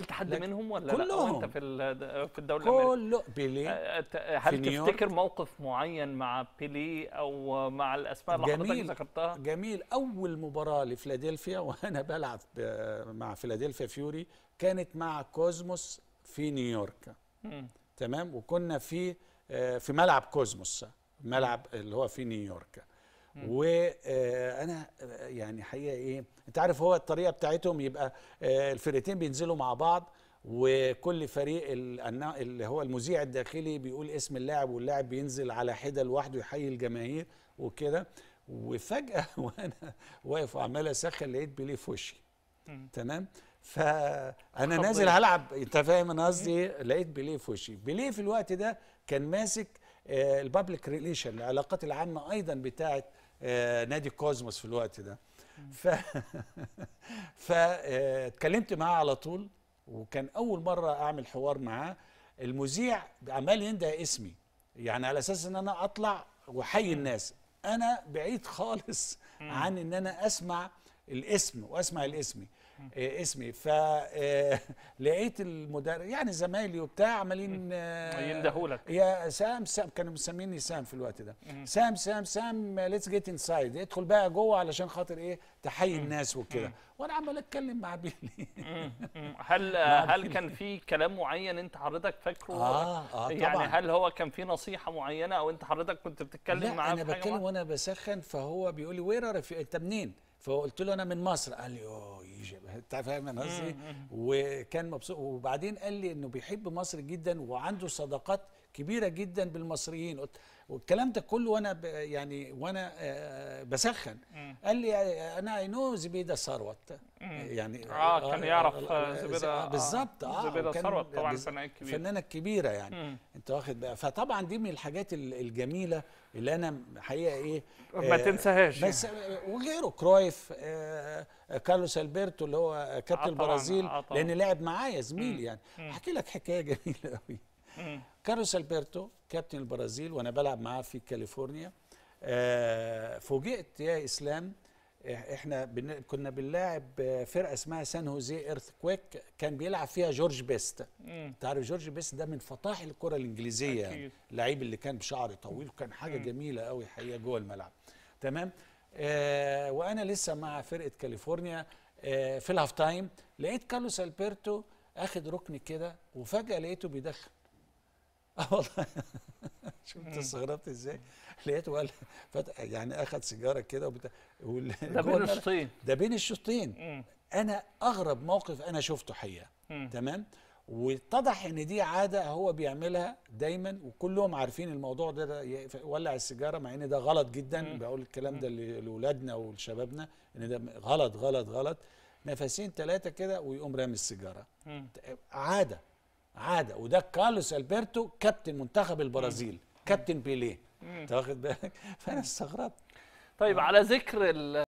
قابلت حد منهم ولا كلهم. لا انت في في الدوري كله بيليه هل تفتكر موقف معين مع بيليه او مع الاسماء اللي حضرتك ذكرتها جميل اول مباراه لفيلادلفيا وانا بلعب مع فيلادلفيا فيوري كانت مع كوزموس في نيويورك تمام وكنا في آه، في ملعب كوزموس ملعب اللي هو في نيويورك وانا يعني حقيقه ايه انت عارف هو الطريقه بتاعتهم يبقى آه، الفرقتين بينزلوا مع بعض وكل فريق اللي هو المذيع الداخلي بيقول اسم اللاعب واللاعب بينزل على حده لوحده يحيي الجماهير وكده وفجاه وانا واقف وعمال اسخن لقيت بيليه في وشي تمام فانا نازل هلعب انت فاهم انا قصدي ايه؟ لقيت بيليه في وشي بيليه في الوقت ده كان ماسك آه، البابليك ريليشن العلاقات العامه ايضا بتاعت آه، نادي كوزموس في الوقت ده ف فاتكلمت آه، معاه على طول وكان اول مره اعمل حوار معاه المذيع عمال ينده اسمي يعني على اساس ان انا اطلع واحيي الناس انا بعيد خالص عن ان انا اسمع الاسم واسمع الاسم آه، اسمي فلقيت آه، المدرب يعني زمايلي وبتاع عمالين آه، يندهولك يا سام سام كانوا مسميني سام في الوقت ده سام سام سام ليتس جيت انسايد ادخل بقى جوه علشان خاطر ايه تحيي الناس وكده وانا عمال اتكلم مع بيلي هل هل كان في كلام معين انت حضرتك فاكره آه آه يعني طبعًا. هل هو كان في نصيحه معينه او انت حضرتك كنت بتتكلم معاه لا انا بتكلم وانا بسخن فهو بيقول لي وير ار انت منين فقلت له انا من مصر قال لي اوه يجي انت فاهم انا قصدي إيه؟ وكان مبسوط وبعدين قال لي انه بيحب مصر جدا وعنده صداقات كبيره جدا بالمصريين والكلام ده كله وانا يعني وانا آه، بسخن قال لي انا اي نو زبيده ثروت يعني اه كان آه، يعرف آه، زبيده بالظبط اه زبيده ثروت طبعا الفنانه الكبيره الفنانه الكبيره يعني مم. انت واخد بقى فطبعا دي من الحاجات الجميله اللي انا حقيقه ايه ما تنساهاش يعني. بس يعني. وغيره كرويف آه كارلوس البرتو اللي هو كابتن البرازيل لان لعب معايا زميلي يعني احكي لك حكايه جميله قوي كارلوس البرتو كابتن البرازيل وانا بلعب معاه في كاليفورنيا آه فوجئت يا اسلام احنا بن... كنا بنلاعب آه، فرقه اسمها سان هوزي ايرث كويك كان بيلعب فيها جورج بيست تعرف جورج بيست ده من فطاح الكره الانجليزيه يعني اللعيب اللي كان بشعر طويل وكان حاجه مم. جميله قوي الحقيقه جوه الملعب تمام آه وانا لسه مع فرقه كاليفورنيا آه في الهاف تايم لقيت كارلوس البرتو اخد ركن كده وفجاه لقيته بيدخل اه والله شفت استغربت ازاي لقيته قال فتح يعني اخذ سيجاره كده وبتاع ده بين الشوطين ده بين الشوطين انا اغرب موقف انا شفته حقيقه تمام واتضح ان دي عاده هو بيعملها دايما وكلهم عارفين الموضوع ده, ده ولع السيجاره مع ان ده غلط جدا بقول الكلام ده لاولادنا ولشبابنا ان ده غلط غلط غلط نفسين ثلاثه كده ويقوم رامي السيجاره عاده عاده وده كارلوس البرتو كابتن منتخب البرازيل كابتن بيليه انت واخد بالك فانا استغربت طيب على ذكر